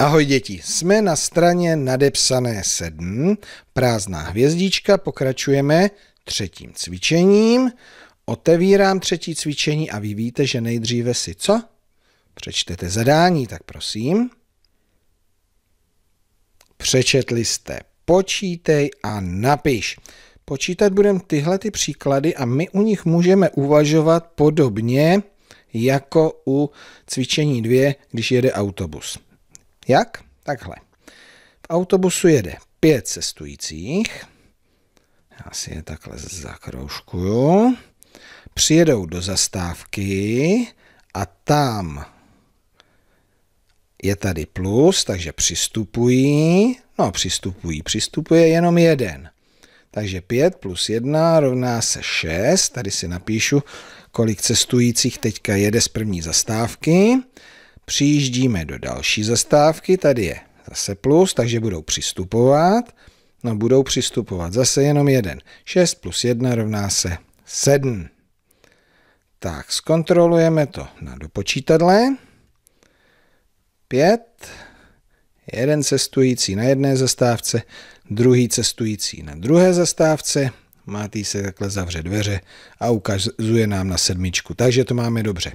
Ahoj děti, jsme na straně nadepsané 7, prázdná hvězdička, pokračujeme třetím cvičením. Otevírám třetí cvičení a vy víte, že nejdříve si co? Přečtete zadání, tak prosím. Přečetli jste, počítej a napiš. Počítat budeme tyhle ty příklady a my u nich můžeme uvažovat podobně jako u cvičení 2, když jede autobus. Jak? Takhle. V autobusu jede pět cestujících. Já si je takhle zakroužkuju. Přijedou do zastávky a tam je tady plus, takže přistupují. No, přistupují. Přistupuje jenom jeden. Takže 5 plus 1 rovná se 6. Tady si napíšu, kolik cestujících teďka jede z první zastávky. Přijíždíme do další zastávky, tady je zase plus, takže budou přistupovat. No budou přistupovat zase jenom jeden. 6 plus 1 rovná se 7. Tak, zkontrolujeme to na dopočítadle. 5, jeden cestující na jedné zastávce, druhý cestující na druhé zastávce, Mátý se takhle zavře dveře a ukazuje nám na sedmičku. Takže to máme dobře.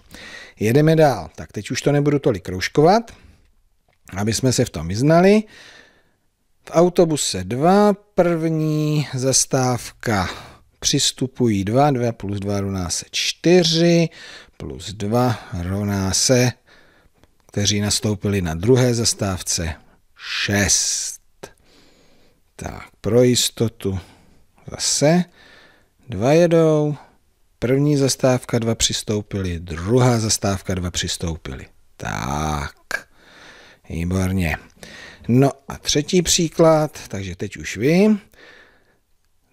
Jedeme dál. Tak teď už to nebudu tolik kroužkovat, aby jsme se v tom vyznali. V autobuse 2, první zastávka přistupují 2, 2 plus 2 rovná se 4, plus 2 rovná se, kteří nastoupili na druhé zastávce, 6. Tak, pro jistotu Zase dva jedou, první zastávka, dva přistoupili, druhá zastávka, dva přistoupili. Tak, výborně. No a třetí příklad, takže teď už vy.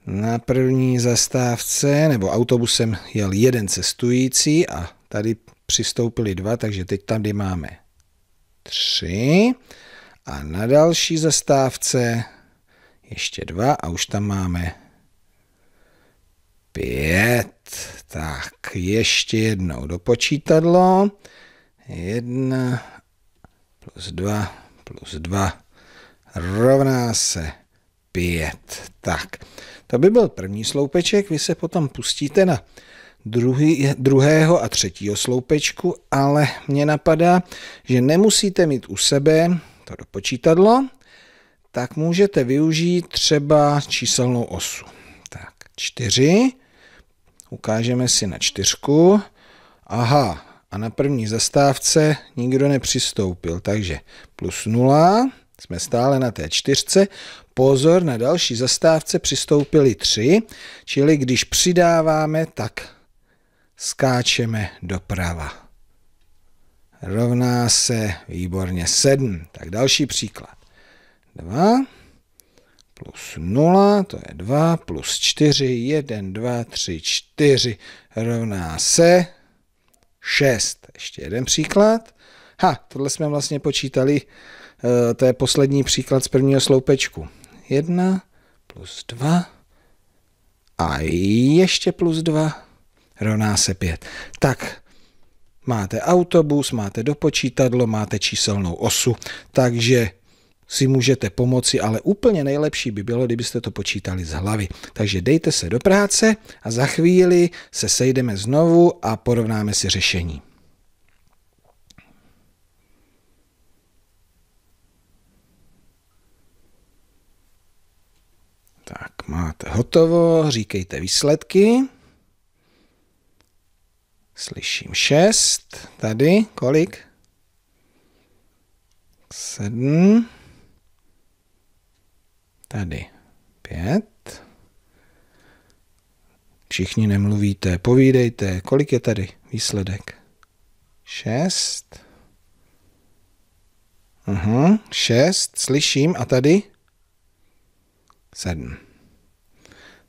Na první zastávce nebo autobusem jel jeden cestující a tady přistoupili dva, takže teď tady máme tři. A na další zastávce ještě dva a už tam máme Pět. Tak, ještě jednou do počítadlo. Jedna plus dva plus dva rovná se pět. Tak, to by byl první sloupeček. Vy se potom pustíte na druhý, druhého a třetího sloupečku, ale mě napadá, že nemusíte mít u sebe to do počítadlo, tak můžete využít třeba číselnou osu. Tak čtyři. Ukážeme si na čtyřku. Aha, a na první zastávce nikdo nepřistoupil, takže plus nula. jsme stále na té čtyřce. Pozor, na další zastávce přistoupili tři, čili když přidáváme, tak skáčeme doprava. Rovná se výborně sedm. Tak další příklad. Dva plus 0, to je 2, plus 4, 1, 2, 3, 4, rovná se 6. Ještě jeden příklad. Ha, tohle jsme vlastně počítali, eh, to je poslední příklad z prvního sloupečku. 1 plus 2 a ještě plus 2 rovná se 5. Tak, máte autobus, máte dopočítadlo, máte číselnou osu, takže si můžete pomoci, ale úplně nejlepší by bylo, kdybyste to počítali z hlavy. Takže dejte se do práce a za chvíli se sejdeme znovu a porovnáme si řešení. Tak, máte hotovo, říkejte výsledky. Slyším 6, tady kolik? 7. Tady pět. Všichni nemluvíte, povídejte, kolik je tady výsledek? Šest. Aha, šest, slyším, a tady? Sedm.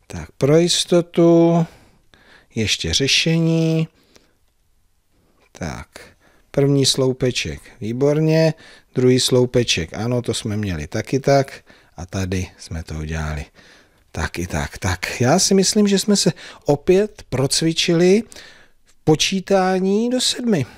Tak pro jistotu ještě řešení. Tak, první sloupeček, výborně, druhý sloupeček, ano, to jsme měli taky tak a tady jsme to udělali. Tak i tak. Tak já si myslím, že jsme se opět procvičili v počítání do sedmi.